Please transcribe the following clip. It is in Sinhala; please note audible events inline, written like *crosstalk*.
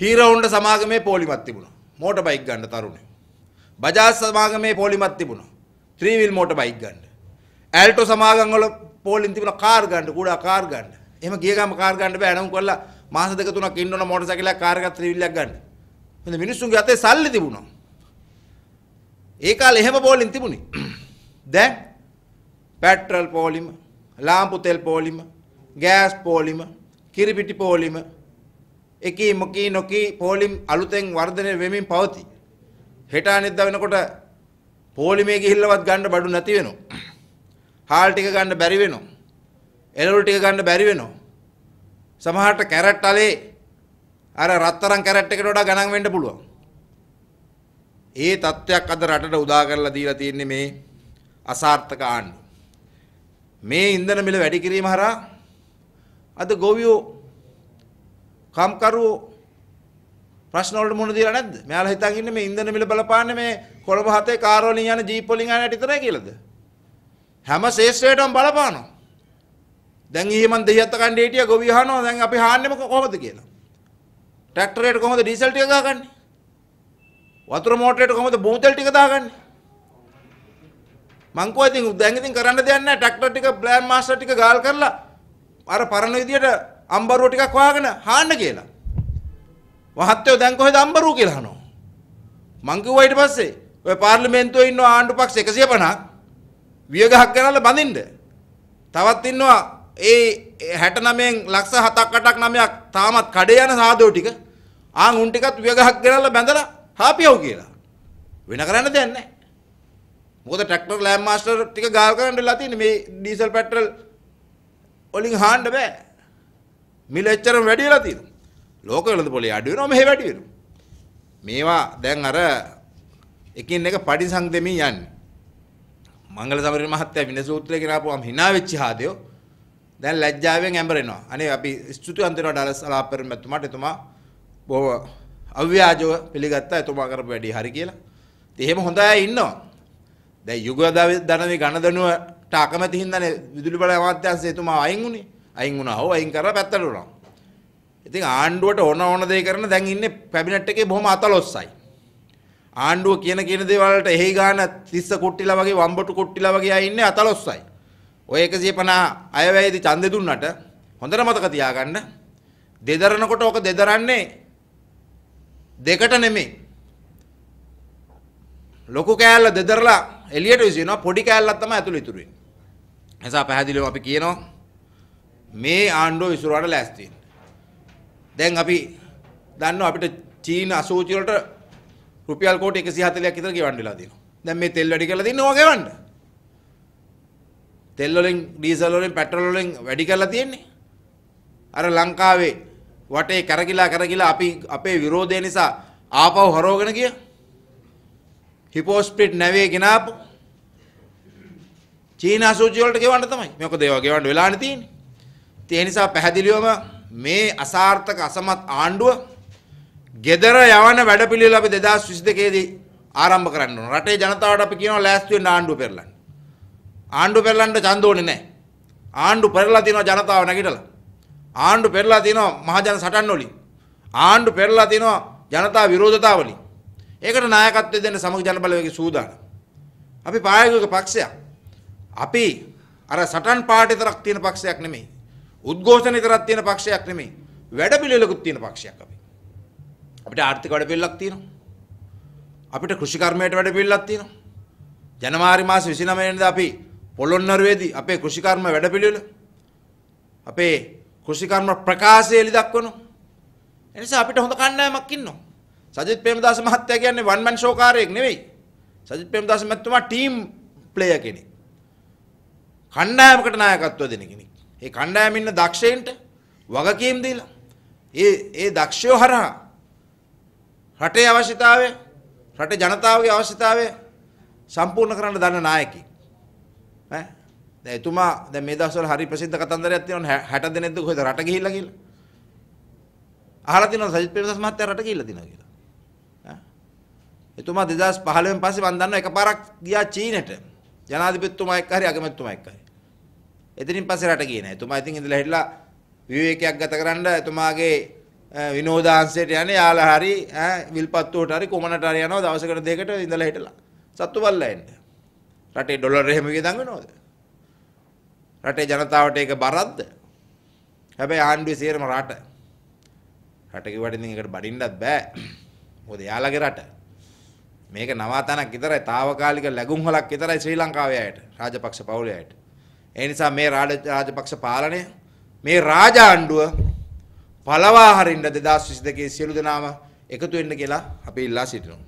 හීරවුන්ට සමාගමේ පෝලිමත් තිබුණා. මෝටර් බයික් ගන්න තරුණයෝ. බජාජ් සමාගමේ පෝලිමත් තිබුණා. ත්‍රී වීල් මෝටර් බයික් ගන්න. ඇල්ටෝ සමාගම් වල පෝලින් තිබුණා කාර් ගන්න, කුඩා කාර් ගන්න. එහෙම ගිය ගම කාර් ගන්න බෑ නමුත් කොල්ලා මාස දෙක තුනක් ඉන්න ඕන මෝටර් සයිකලයක් කාර් එකක් ත්‍රී වීලයක් ගන්න. මෙන්න මිනිස්සුන්ගේ අතේ සල්ලි තිබුණා. ඒ කාලේ එහෙම පෝලින් තිබුණේ. *clears throat* දැන් පෙට්‍රල් පෝලිම, ලාම්පු තෙල් පෝලිම, ගෑස් පෝලිම, කිරිපිටි පෝලිම එකී මොකී නොකී පෝලිම් අලුතෙන් වර්ධනය වෙමින් පවතී. හෙට අනිද්දා වෙනකොට පෝලිමේ ගිහිල්ලවත් ගන්න බඩු නැති වෙනවා. හාල් ටික ගන්න බැරි වෙනවා. එළවලු ටික ගන්න බැරි වෙනවා. සමහරට කැරට් අලේ අර රත්තරන් කැරට් එකට වඩා ගණන් වෙන්න පුළුවන්. ඒ தත්වයක් අද රටට උදා කරලා දීලා තියෙන්නේ මේ අසාර්ථක ආණ්ඩුව. මේ ඉන්ධන මිල වැඩි කිරීම හරහා අද ගොවියෝ කම්කරු ප්‍රශ්න වලට මුහුණ දීලා නැද්ද? මෙයාලා හිතන් ඉන්නේ මේ ඉන්ධන මිල බලපාන්නේ මේ කොළඹ හතේ කාර් වලින් යන ජීප් වලින් යන හැටි විතරයි කියලාද? හැම ශේෂ්ත්‍රයකටම බලපානවා. දැන් ඊයේ මන් දෙහියත් කණ්ඩේ හිටියා ගොවි අහනවා දැන් අපි හාන්නේ කොහොමද කියලා. ට්‍රැක්ටරේට කොහොමද ඩීසල් ටික දාගන්නේ? වතුර මෝටරේට කොහොමද බෝතල් ටික දාගන්නේ? මං කෝ ඉතින් දැන් ඉතින් කරන්න දෙයක් නැහැ ට්‍රැක්ටර් ටික බ්ලෑන් මාස්ටර් ටික ගාල් කරලා අර පරණ විදියට අම්බරුව ටිකක් හොයාගෙන හාන්න කියලා. වහත්තයෝ දැන් කොහෙද අම්බරුව කියලා අහනවා. මං කිව්වා ඊට පස්සේ ඔය පාර්ලිමේන්තුවේ ඉන්න ආණ්ඩු පක්ෂ 150ක් විය ගහක් ගනනලා බඳින්න. තවත් ඉන්නවා ඒ 69න් ලක්ෂ 7ක් 8ක් 9ක් තාමත් කඩේ යන සාදෝ ටික ආන් උන් ටිකත් විය ගහක් ගනනලා බැඳලා හාපියව කියලා. වෙන කරන්න දෙයක් නැහැ. මොකද ට්‍රැක්ටර් ලෑම් මාස්ටර් ටික ගාල් කරන්න වෙලා තියෙන්නේ මේ ඩීසල් පෙට්‍රල් වලින් හාන්න බෑ. මිල එච්චරම වැඩි වෙලා තියෙනවා. ලෝක වෙළඳපොලේ අඩු වෙනවා මෙහෙ වැඩි වෙනවා. මේවා දැන් අර එකින් එක පරිසං දෙමින් යන්නේ. මංගල සමරින මහත්තයා වින සූත්‍රය කියනපුවාම hina වෙච්ච ආදයෝ දැන් ලැජ්ජාවෙන් ඇඹරෙනවා. අනේ අපි ස්තුතිවන්ත වෙනවා ඩලස් අලාපරම් මැතුමාට එතුමා බොහොම අව්‍යාජව පිළිගත්තා එතුමා කරපු වැඩේ හරි කියලා. ඉතින් එහෙම හොඳ අය ඉන්නවා. දැන් යුගදාවේ ධනවේ ඝනදනුවට අකමැති හින්දානේ විදුලි බල අමාත්‍යාංශය එතුමා අයින් වුණේ. අයින් වුණා හෝ අයින් කරලා පැත්තට වුණා. ඉතින් ආණ්ඩුවට ඕන ඕන දේ කරන දැන් ඉන්නේ කැබිනට් එකේ බොහොම අතලොස්සයි. ආණ්ඩුව කියන කියන දේවල් වලට එහි ගාන 30 කුට්ටිලා වගේ වම්බටු කුට්ටිලා වගේ අය ඉන්නේ අතලොස්සයි. ඔය 150 අයවැයේදී ඡන්දෙ දුන්නට හොඳට මතක තියාගන්න දෙදරනකොට ඔක දෙදරන්නේ දෙකට නෙමෙයි. ලොකු කෑල්ල දෙදරලා එළියට විසිනවා පොඩි කෑල්ලක් තමයි ඇතුළේ ඉතුරු වෙන්නේ. එසා පැහැදිලිව අපි කියනවා මේ ආණ්ඩුව විසුරුවට ලෑස්ති දැන් අපි දන්නවා අපිට චීන අසෝචි වලට රුපියල් කෝටි 140ක් විතර ගෙවන්න වෙලා තියෙනවා. දැන් මේ තෙල් වැඩි කරලා තින්නේ ඕවා ගෙවන්න. තෙල් වලින් ඩීසල් වලින් පෙට්‍රල් වලින් වැඩි කරලා තියෙන්නේ. අර ලංකාවේ වටේ කරගිලා කරගිලා අපි අපේ විරෝධය නිසා ආපහු හරවගෙන ගිය. හිපෝස්ප්‍රිට් නැවේ ගෙනාපු. චීන අසෝචි වලට ගෙවන්න තමයි. මේක දේවා ගෙවන්න වෙලානේ තියෙන්නේ. ඒ නිසා පැහැදිලිවම මේ අසාර්ථක අසමත් ආණ්ඩුව gedara යවන වැඩපිළිවෙල අපි 2022 දී ආරම්භ කරන්න ඕන. රටේ ජනතාවට අපි කියනවා ලෑස්ති වෙන්න ආණ්ඩුව පෙරලන්න. ආණ්ඩුව පෙරලන්න ඡන්ද ඕනේ නැහැ. ආණ්ඩු පෙරලා තිනවා ජනතාව නැගිටලා. ආණ්ඩු පෙරලා තිනවා මහජන සටන් වලින්. ආණ්ඩු පෙරලා තිනවා ජනතා විරෝධතා වලින්. ඒකට නායකත්වය දෙන්න සමග ජනබලවේගයේ සූදානම්. අපි ප්‍රායෝගික පක්ෂයක්. අපි අර සටන් පාටේ තරක් තියෙන පක්ෂයක් නෙමෙයි. උද්ඝෝෂණය කරක් තියෙන පක්ෂයක් නෙමෙයි. වැඩ පිළිවෙලකුත් තියෙන පක්ෂයක් අපි. අපිට ආර්ථික වැඩ පිළිවෙලක් තියෙනවා. අපිට කෘෂිකර්මයට වැඩ පිළිවෙලක් තියෙනවා. ජනවාරි මාස 29 වෙනිදා අපි පොළොන්නරුවේදී අපේ කෘෂිකර්ම වැඩ පිළිවෙල අපේ කෘෂිකර්ම ප්‍රකාශය එලි දක්වනවා. ඒ නිසා අපිට හොඳ කණ්ඩායමක් ඉන්නවා. සජිත් ප්‍රේමදාස මහත්තයා කියන්නේ වන් මන් ෂෝ කාරයෙක් නෙවෙයි. සජිත් ප්‍රේමදාස මහත්මයා ටීම් ප්ලේයර් කෙනෙක්. කණ්ඩායමකට නායකත්වය දෙන කෙනෙක්. ඒ කණ්ඩායම ඉන්න දක්ෂයන්ට වගකීම් දීලා ඒ ඒ දක්ෂයෝ හරහා රටේ අවශ්‍යතාවය රට ජනතාවගේ අවශ්‍යතාවය සම්පූර්ණ කරන්න දන්න නායකයෙක්. ඈ දැන් එතුමා දැන් මේ දවස්වල හරි ප්‍රසිද්ධ කතන්දරයක් තියෙනවා 60 දෙනෙක්ද කොහෙද රට ගිහිල්ලා කියලා. අහලා තියෙනවා සජිත් ප්‍රේමදාස මහත්තයා රට ගිහිල්ලා තිනවා කියලා. ඈ එතුමා 2015 න් පස්සේ මම දන්නවා එකපාරක් ගියා චීනෙට. ජනාධිපතිතුමා එක්ක හරි අගමැතිතුමා එක්ක හරි. එතනින් පස්සේ රට ගියේ නැහැ. එතුමා ඉතින් ඉඳලා හිටලා විවේකයක් ගත කරන්න එතුමාගේ විනෝදාංශයට යන්නේ යාලා හරි ඈ විල්පත්තුවට හරි කොමනට හරි යනවා දවසකට දෙකකට ඉඳලා හිටලා. සත්තු බල්ලා එන්න. රටේ ඩොලර් එහෙම වියදම් වෙනවද? රටේ ජනතාවට ඒක බරක්ද? හැබැයි ආණ්ඩුවේ සේරම රට. රට කිව්වට ඉතින් ඒකට බඩින්නත් බෑ. මොකද යාළගේ රට. මේක නවාතනක් විතරයි, తాවකාලික ලැබුම් හලක් විතරයි ශ්‍රී ලංකාවේ අයට, රාජපක්ෂ පවුලේ අයට. ඒ නිසා මේ රාජපක්ෂ පාලනය මේ රාජාණ්ඩුව පලවා හරින්න 2022 සියලු දෙනාම එකතු වෙන්න කියලා අපි ඉල්ලා සිටිනවා